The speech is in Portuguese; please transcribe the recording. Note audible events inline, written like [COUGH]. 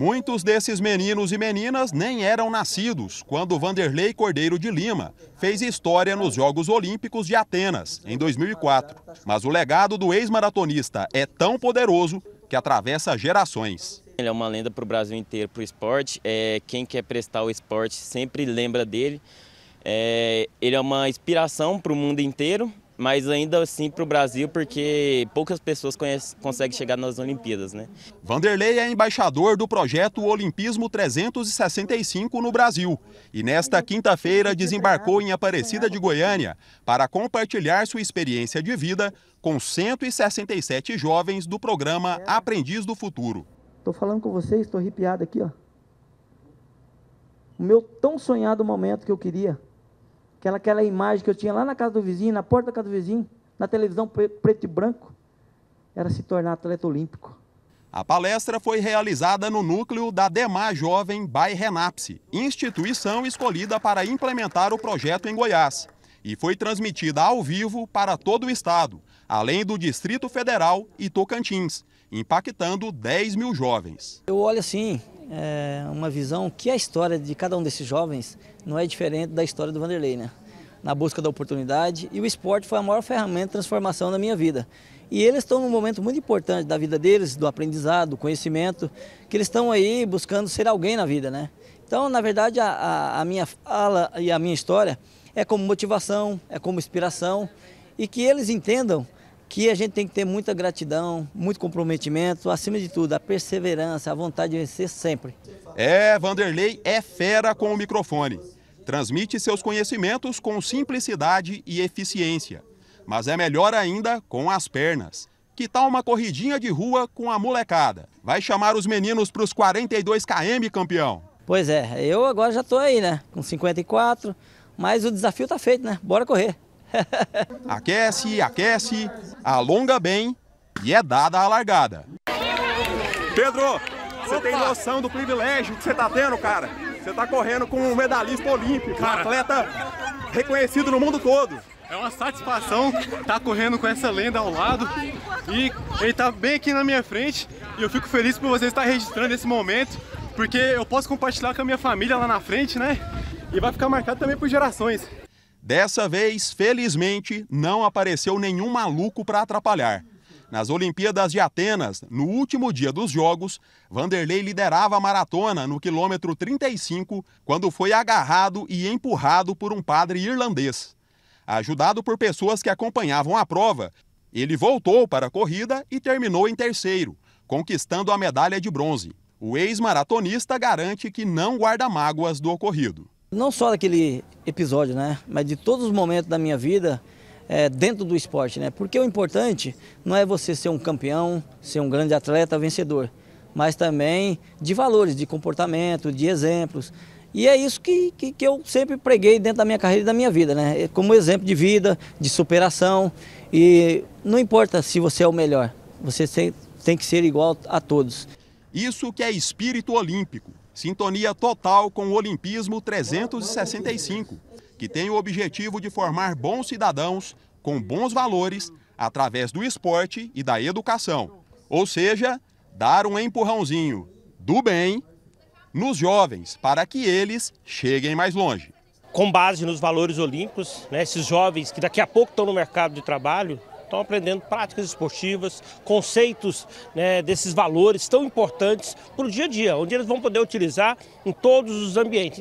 Muitos desses meninos e meninas nem eram nascidos quando Vanderlei Cordeiro de Lima fez história nos Jogos Olímpicos de Atenas, em 2004. Mas o legado do ex-maratonista é tão poderoso que atravessa gerações. Ele é uma lenda para o Brasil inteiro, para o esporte. É, quem quer prestar o esporte sempre lembra dele. É, ele é uma inspiração para o mundo inteiro mas ainda assim para o Brasil, porque poucas pessoas conhece, conseguem chegar nas Olimpíadas. Né? Vanderlei é embaixador do projeto Olimpismo 365 no Brasil e nesta quinta-feira desembarcou em Aparecida de Goiânia para compartilhar sua experiência de vida com 167 jovens do programa Aprendiz do Futuro. Estou falando com vocês, estou arrepiado aqui, ó. O meu tão sonhado momento que eu queria Aquela, aquela imagem que eu tinha lá na casa do vizinho, na porta da casa do vizinho, na televisão preto e branco, era se tornar atleta olímpico. A palestra foi realizada no núcleo da Demar Jovem by Renapse, instituição escolhida para implementar o projeto em Goiás, e foi transmitida ao vivo para todo o estado, além do Distrito Federal e Tocantins, impactando 10 mil jovens. Eu olho assim, é, uma visão que a história de cada um desses jovens não é diferente da história do Vanderlei, né? Na busca da oportunidade e o esporte foi a maior ferramenta de transformação da minha vida. E eles estão num momento muito importante da vida deles, do aprendizado, do conhecimento, que eles estão aí buscando ser alguém na vida, né? Então, na verdade, a, a minha fala e a minha história é como motivação, é como inspiração e que eles entendam que a gente tem que ter muita gratidão, muito comprometimento, acima de tudo, a perseverança, a vontade de vencer sempre. É, Vanderlei é fera com o microfone. Transmite seus conhecimentos com simplicidade e eficiência. Mas é melhor ainda com as pernas. Que tal uma corridinha de rua com a molecada? Vai chamar os meninos para os 42 km, campeão. Pois é, eu agora já estou aí, né? Com 54, mas o desafio está feito, né? Bora correr. [LAUGHS] Aquece, aquece, alonga bem e é dada a largada. Pedro, você tem noção do privilégio que você está tendo, cara? Você está correndo com um medalhista olímpico, cara, um atleta reconhecido no mundo todo. É uma satisfação estar tá correndo com essa lenda ao lado e ele está bem aqui na minha frente e eu fico feliz por você estar registrando esse momento porque eu posso compartilhar com a minha família lá na frente, né? E vai ficar marcado também por gerações. Dessa vez, felizmente, não apareceu nenhum maluco para atrapalhar. Nas Olimpíadas de Atenas, no último dia dos Jogos, Vanderlei liderava a maratona no quilômetro 35 quando foi agarrado e empurrado por um padre irlandês. Ajudado por pessoas que acompanhavam a prova, ele voltou para a corrida e terminou em terceiro, conquistando a medalha de bronze. O ex-maratonista garante que não guarda mágoas do ocorrido. Não só daquele episódio, né? Mas de todos os momentos da minha vida é, dentro do esporte, né? Porque o importante não é você ser um campeão, ser um grande atleta vencedor, mas também de valores, de comportamento, de exemplos. E é isso que, que, que, eu sempre preguei dentro da minha carreira e da minha vida, né? É como exemplo de vida, de superação. E não importa se você é o melhor, você tem, tem que ser igual a todos. Isso que é espírito olímpico. Sintonia total com o Olimpismo 365, que tem o objetivo de formar bons cidadãos com bons valores através do esporte e da educação. Ou seja, dar um empurrãozinho do bem nos jovens para que eles cheguem mais longe. Com base nos valores olímpicos, né, esses jovens que daqui a pouco estão no mercado de trabalho, estão aprendendo práticas esportivas, conceitos né, desses valores tão importantes para o dia a dia, onde eles vão poder utilizar em todos os ambientes.